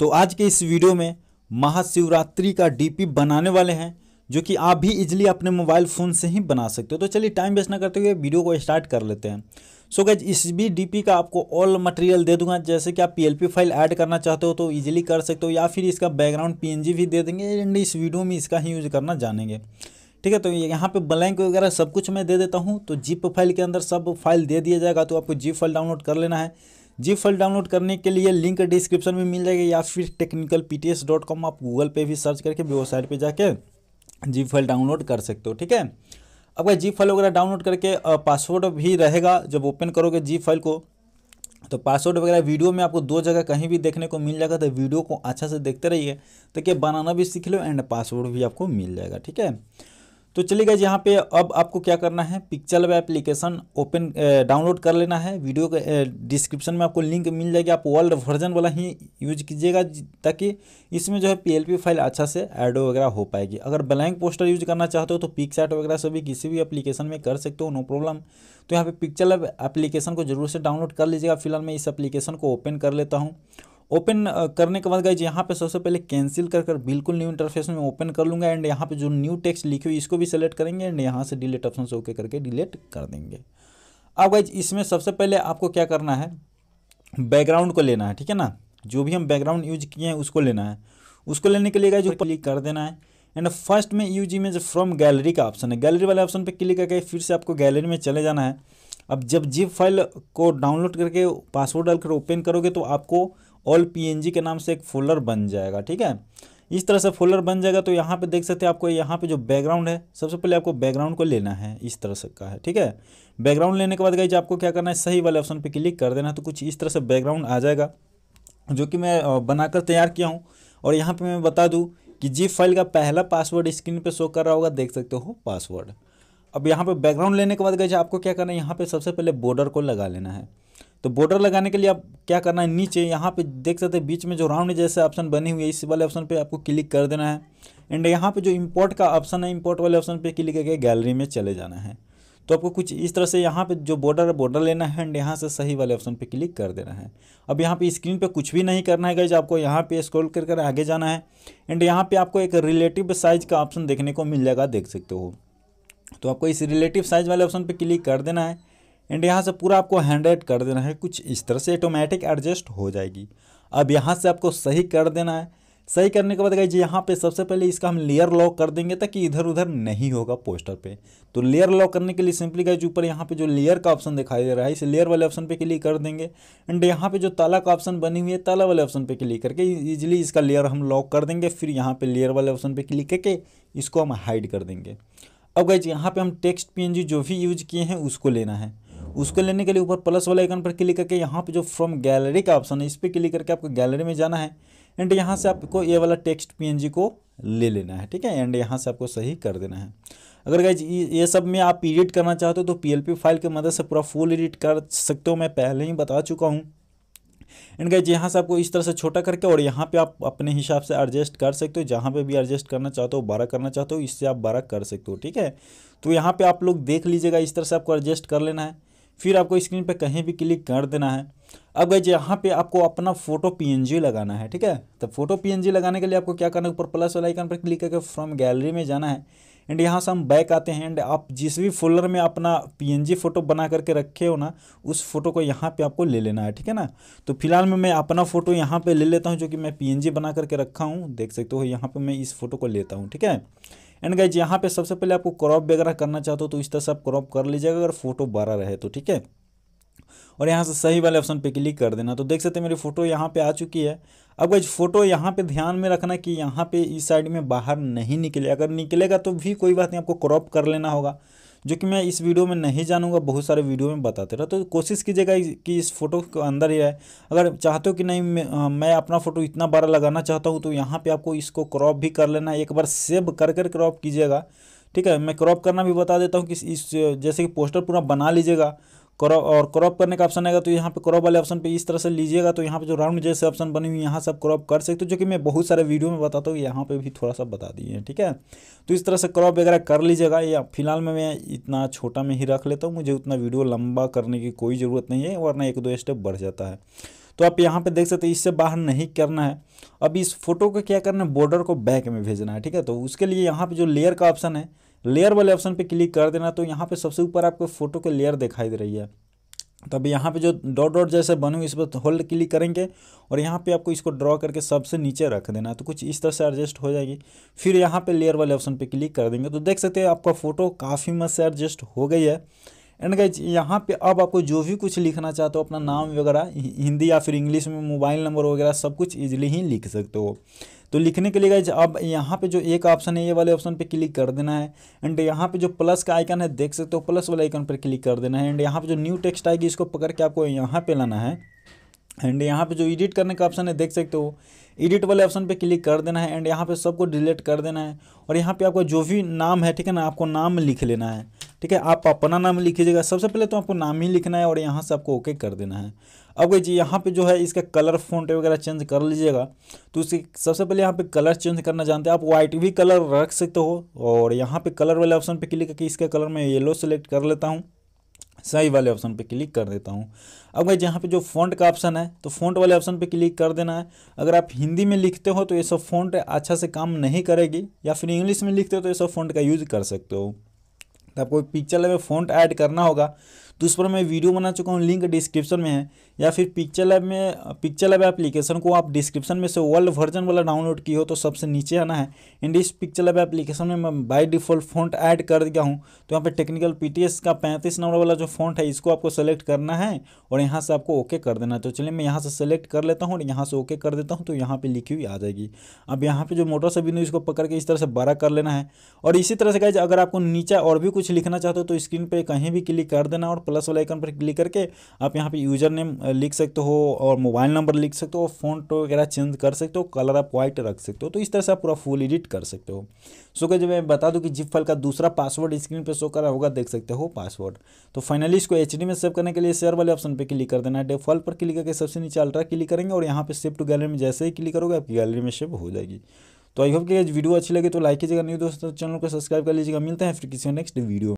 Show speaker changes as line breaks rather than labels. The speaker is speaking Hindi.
तो आज के इस वीडियो में महाशिवरात्रि का डीपी बनाने वाले हैं जो कि आप भी इजिली अपने मोबाइल फ़ोन से ही बना सकते हो तो चलिए टाइम वेस्ट ना करते हुए वीडियो को स्टार्ट कर लेते हैं सो so गैज इस भी डीपी का आपको ऑल मटेरियल दे दूंगा जैसे कि आप पीएलपी फाइल ऐड करना चाहते हो तो इजिली कर सकते हो या फिर इसका बैकग्राउंड पी भी दे देंगे एंड इस वीडियो में इसका ही यूज़ करना जानेंगे ठीक है तो यहाँ पर ब्लैंक वगैरह सब कुछ मैं दे देता हूँ तो जिप फाइल के अंदर सब फाइल दे दिया जाएगा तो आपको जिप फाइल डाउनलोड कर लेना है जी फाइल डाउनलोड करने के लिए लिंक डिस्क्रिप्शन में मिल जाएगा या फिर टेक्निकल पी आप गूगल पे भी सर्च करके वेबसाइट पे जाके जी फाइल डाउनलोड कर सकते हो ठीक है भाई जी फाइल वगैरह डाउनलोड करके पासवर्ड भी रहेगा जब ओपन करोगे जी फाइल को तो पासवर्ड वगैरह वीडियो में आपको दो जगह कहीं भी देखने को मिल जाएगा तो वीडियो को अच्छा से देखते रहिए ताकि तो बनाना भी सीख लो एंड पासवर्ड भी आपको मिल जाएगा ठीक है तो चलिए गए यहाँ पे अब आपको क्या करना है पिक्चर वे एप्लीकेशन ओपन डाउनलोड कर लेना है वीडियो के डिस्क्रिप्शन eh, में आपको लिंक मिल जाएगी आप वर्ल्ड वर्जन वाला ही यूज कीजिएगा ताकि इसमें जो है पीएलपी फाइल अच्छा से ऐड वगैरह हो पाएगी अगर ब्लैंक पोस्टर यूज करना चाहते हो तो पिक्सैट वगैरह से भी किसी भी अप्लीकेशन में कर सकते हो नो प्रॉब्लम तो यहाँ पर पिक्चर एप्लीकेशन को जरूर से डाउनलोड कर लीजिएगा फिलहाल मैं इस एप्लीकेशन को ओपन कर लेता हूँ ओपन करने के बाद गाइज यहाँ पे सबसे पहले कैंसिल कर कर बिल्कुल न्यू इंटरफेस में ओपन कर लूँगा एंड यहाँ पे जो न्यू टेक्स्ट लिखी हुई इसको भी सेलेक्ट करेंगे एंड यहाँ से डिलीट ऑप्शन से ओके करके डिलीट कर देंगे अब गाइज इसमें सबसे पहले आपको क्या करना है बैकग्राउंड को लेना है ठीक है ना जो भी हम बैकग्राउंड यूज किए हैं उसको लेना है उसको लेने के लिए गाइज ऊपर क्लिक कर देना है एंड फर्स्ट में यूज इमेज फ्रॉम गैलरी का ऑप्शन है गैलरी वाले ऑप्शन पर क्लिक करके फिर से आपको गैलरी में चले जाना है अब जब जिप फाइल को डाउनलोड करके पासवर्ड डालकर ओपन करोगे तो आपको ऑल पीएनजी के नाम से एक फोल्डर बन जाएगा ठीक है इस तरह से फोल्डर बन जाएगा तो यहाँ पे देख सकते हैं आपको यहाँ पे जो बैकग्राउंड है सबसे पहले आपको बैकग्राउंड को लेना है इस तरह से का है ठीक है बैकग्राउंड लेने के बाद गई आपको क्या करना है सही वाले ऑप्शन पे क्लिक कर देना है तो कुछ इस तरह से बैकग्राउंड आ जाएगा जो कि मैं बनाकर तैयार किया हूँ और यहाँ पर मैं बता दूँ कि जी फाइल का पहला पासवर्ड स्क्रीन पर शो कर रहा होगा देख सकते हो पासवर्ड अब यहाँ पर बैकग्राउंड लेने के बाद गई आपको क्या करना है यहाँ पर सबसे पहले बॉर्डर को लगा लेना है तो बॉर्डर लगाने के लिए आप क्या करना है नीचे यहाँ पे देख सकते हैं बीच में जो राउंड जैसे ऑप्शन बनी हुई है इस वाले ऑप्शन पे आपको क्लिक कर देना है एंड यहाँ पे जो इंपोर्ट का ऑप्शन है इंपोर्ट वाले ऑप्शन पे क्लिक करके गैलरी में चले जाना है तो आपको कुछ इस तरह से यहाँ पे जो बॉर्डर है बॉर्डर लेना है एंड यहाँ से सही वाले ऑप्शन पर क्लिक कर देना है अब यहाँ पर स्क्रीन पर कुछ भी नहीं करना है गई आपको यहाँ पर स्क्रोल कर कर आगे जाना है एंड यहाँ पर आपको एक रिलेटिव साइज का ऑप्शन देखने को मिल जाएगा देख सकते हो तो आपको इस रिलेटिव साइज वाले ऑप्शन पर क्लिक कर देना है एंड यहाँ से पूरा आपको हैंडेड कर देना है कुछ इस तरह से ऑटोमेटिक एडजस्ट हो जाएगी अब यहाँ से आपको सही कर देना है सही करने के बाद गाइज यहाँ पे सबसे पहले इसका हम लेयर लॉक कर देंगे ताकि इधर उधर नहीं होगा पोस्टर पे तो लेयर लॉक करने के लिए सिंपली गाइज ऊपर यहाँ पे जो लेयर का ऑप्शन दिखाई दे रहा है इस लेयर वाले ऑप्शन पे क्लिक कर देंगे एंड यहाँ पे जो ताला का ऑप्शन बनी हुई है ताला वाले ऑप्शन पे क्लिक करके ईजिली इसका लेयर हम लॉक कर देंगे फिर यहाँ पर लेयर वाले ऑप्शन पर क्लिक करके इसको हम हाइड कर देंगे अब गाइज यहाँ पर हम टेक्स्ट पी जो भी यूज किए हैं उसको लेना है उसको लेने के लिए ऊपर प्लस वाले आइकन पर क्लिक करके यहाँ पे जो फ्रॉम गैलरी का ऑप्शन है इस पर क्लिक करके आपको गैलरी में जाना है एंड यहाँ से आपको ये वाला टेक्स्ट पी को ले लेना है ठीक है एंड यहाँ से आपको सही कर देना है अगर गाइज ये सब में आप एडिट करना चाहते हो तो पी फाइल की मदद से पूरा फुल एडिट कर सकते हो मैं पहले ही बता चुका हूँ एंड गाइज यहाँ से आपको इस तरह से छोटा करके और यहाँ पे आप अपने हिसाब से एडजस्ट कर सकते हो जहाँ पे भी एडजस्ट करना चाहते हो बारह करना चाहते हो इससे आप बारह कर सकते हो ठीक है तो यहाँ पे आप लोग देख लीजिएगा इस तरह से आपको एडजस्ट कर लेना है फिर आपको स्क्रीन पे कहीं भी क्लिक कर देना है अब गई यहाँ पे आपको अपना फोटो पीएनजी लगाना है ठीक है तो फोटो पीएनजी लगाने के लिए आपको क्या करना है ऊपर प्लस वाला आइकन पर क्लिक करके फ्रॉम गैलरी में जाना है एंड यहाँ से हम बैक आते हैं एंड आप जिस भी फोल्डर में अपना पीएनजी फोटो बना करके रखे हो ना उस फोटो को यहाँ पे आपको ले लेना है ठीक है ना तो फिलहाल में मैं अपना फोटो यहाँ पे ले लेता हूँ जो कि मैं पीएनजी बना करके रखा हूँ देख सकते हो यहाँ पे मैं इस फोटो को लेता हूँ ठीक है एंड गाइज यहाँ पे सबसे पहले आपको क्रॉप वगैरह करना चाहते हो तो इस तरह से आप क्रॉप कर लीजिएगा अगर फोटो बड़ा रहे तो ठीक है और यहाँ से सही वाले ऑप्शन पे क्लिक कर देना तो देख सकते हैं मेरी फ़ोटो यहाँ पे आ चुकी है अब गाइज फ़ोटो यहाँ पे ध्यान में रखना कि यहाँ पे इस साइड में बाहर नहीं निकले अगर निकलेगा तो भी कोई बात नहीं आपको क्रॉप कर लेना होगा जो कि मैं इस वीडियो में नहीं जानूंगा बहुत सारे वीडियो में बताते रहा तो कोशिश कीजिएगा कि इस फोटो के अंदर ही है अगर चाहते हो कि नहीं मैं अपना फ़ोटो इतना बड़ा लगाना चाहता हूँ तो यहाँ पर आपको इसको क्रॉप भी कर लेना है एक बार सेव कर कर क्रॉप कीजिएगा ठीक है मैं क्रॉप करना भी बता देता हूँ कि इस जैसे कि पोस्टर पूरा बना लीजिएगा क्रॉप और क्रॉप करने का ऑप्शन आएगा तो यहाँ पे क्रॉप वाले ऑप्शन पे इस तरह से लीजिएगा तो यहाँ पे जो राउंड जैसे ऑप्शन बनी हुई यहाँ से आप क्रॉप कर सकते हो जो कि मैं बहुत सारे वीडियो में बताता हूँ यहाँ पे भी थोड़ा सा बता दिए ठीक है तो इस तरह से क्रॉप वगैरह कर लीजिएगा या फिलहाल में मैं इतना छोटा में ही रख लेता हूँ मुझे उतना वीडियो लंबा करने की कोई ज़रूरत नहीं है वरना एक दो स्टेप बढ़ जाता है तो आप यहाँ पे देख सकते हैं इससे बाहर नहीं करना है अब इस फोटो को क्या करना है बॉर्डर को बैक में भेजना है ठीक है तो उसके लिए यहाँ पे जो लेयर का ऑप्शन है लेयर वाले ऑप्शन पे क्लिक कर देना तो यहाँ पे सबसे ऊपर आपको फोटो के लेयर दिखाई दे रही है तो अभी यहाँ पे जो डॉट डॉट जैसे बने इस पर होल्ड क्लिक करेंगे और यहाँ पे आपको इसको ड्रॉ करके सबसे नीचे रख देना तो कुछ इस तरह से एडजस्ट हो जाएगी फिर यहाँ पे लेयर वाले ऑप्शन पे क्लिक कर देंगे तो देख सकते हैं आपका फोटो काफ़ी मस्त से एडजस्ट हो गई है एंड गाइज यहाँ पे अब आपको जो भी कुछ लिखना चाहते हो अपना नाम वगैरह हिंदी या फिर इंग्लिश में मोबाइल नंबर वगैरह सब कुछ ईजिली ही लिख सकते हो तो लिखने के लिए गाइज अब यहाँ पे जो एक ऑप्शन है ये वाले ऑप्शन पे क्लिक कर देना है एंड यहाँ पे जो प्लस का आइकन है देख सकते हो प्लस वाले आइकन पर क्लिक कर देना है एंड यहाँ पर जो न्यू टेक्स्ट आएगी इसको पकड़ के आपको यहाँ पर लाना है एंड यहाँ पर जो एडिट करने का ऑप्शन है देख सकते हो एडिट वाले ऑप्शन पे क्लिक कर देना है एंड यहाँ पे सबको डिलीट कर देना है और यहाँ पे आपका जो भी नाम है ठीक है ना आपको नाम लिख लेना है ठीक है आप अपना नाम लिख लीजिएगा सबसे पहले तो आपको नाम ही लिखना है और यहाँ से आपको ओके कर देना है अब भाई जी यहाँ पे जो है इसका कलर फोन वगैरह चेंज कर लीजिएगा तो उसके सबसे पहले यहाँ पे कलर चेंज करना जानते हैं आप वाइट भी कलर रख सकते हो और यहाँ पे कलर वाले ऑप्शन पे क्लिक करके इसका कलर मैं येलो सेलेक्ट कर लेता हूँ सही वाले ऑप्शन पे क्लिक कर देता हूँ अब भाई जहाँ पे जो फ़ॉन्ट का ऑप्शन है तो फ़ॉन्ट वाले ऑप्शन पे क्लिक कर देना है अगर आप हिंदी में लिखते हो तो ये सब फ़ॉन्ट अच्छा से काम नहीं करेगी या फिर इंग्लिश में लिखते हो तो ये सब फ़ॉन्ट का यूज़ कर सकते हो तो आपको पिक्चर में फ़ॉन्ट ऐड करना होगा तो उस पर मैं वीडियो बना चुका हूँ लिंक डिस्क्रिप्शन में है या फिर पिक्चर लैब में पिक्चर लैब एप्लीकेशन को आप डिस्क्रिप्शन में से वर्ल्ड वर्जन वाला डाउनलोड की हो तो सबसे नीचे आना है एंड इस पिक्चर लैब एप्लीकेशन में मैं बाई डिफॉल्ट फोन ऐड कर दिया हूँ तो यहाँ पर टेक्निकल पी का पैंतीस नंबर वाला जो फोन है इसको आपको सेलेक्ट करना है और यहाँ से आपको ओके कर देना तो चलिए मैं यहाँ से सेलेक्ट कर लेता हूँ और यहाँ से ओके कर देता हूँ तो यहाँ पर लिखी हुई आ जाएगी अब यहाँ पर जो मोटर से बिंदु इसको पकड़ के इस तरह से बड़ा कर लेना है और इसी तरह से कहा अगर आपको नीचे और भी कुछ लिखना चाहते हो तो स्क्रीन पर कहीं भी क्लिक कर देना और प्लस वाले आइकन पर क्लिक करके आप यहाँ पे यूजर नेम लिख सकते हो और मोबाइल नंबर लिख सकते हो फोन वगैरह चेंज कर सकते हो कलर आप व्हाइट रख सकते हो तो इस तरह से आप पूरा फुल एडिट कर सकते हो सो क्या जब मैं बता दूँ कि जिप फाइल का दूसरा पासवर्ड स्क्रीन पर शो करा होगा देख सकते हो पासवर्ड तो फाइनली इसको एच में सेव करने के लिए शेयर वाले ऑप्शन पर क्लिक कर देना है डेफॉल्ट पर क्लिक करके सबसे नीचे अल्ट्रा क्लिक करेंगे और यहाँ पर सेव टू गैलरी में जैसे ही क्लिक करोगे आपकी गैलरी में सेव हो जाएगी तो आई होप कि वीडियो अच्छी लगे तो लाइक कीजिएगा नहीं तो दोस्तों चैनल को सब्सक्राइब कर लीजिएगा मिलते हैं फिर किसी नेक्स्ट वीडियो